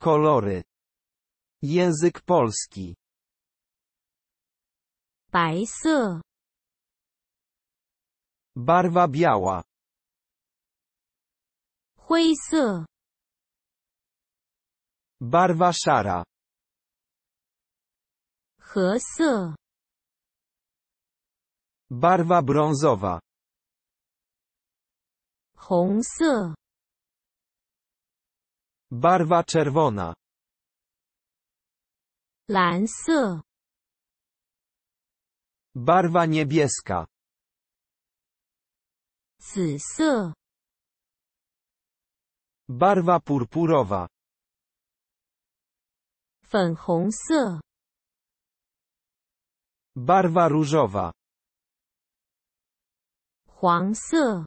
Kolory. Język polski. Barwa biała. 灰色。Barwa szara. Barwa brązowa. Barwa czerwona. Barwa niebieska. Barwa purpurowa. Barwa różowa. 黄色。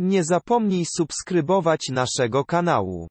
Nie zapomnij subskrybować naszego kanału.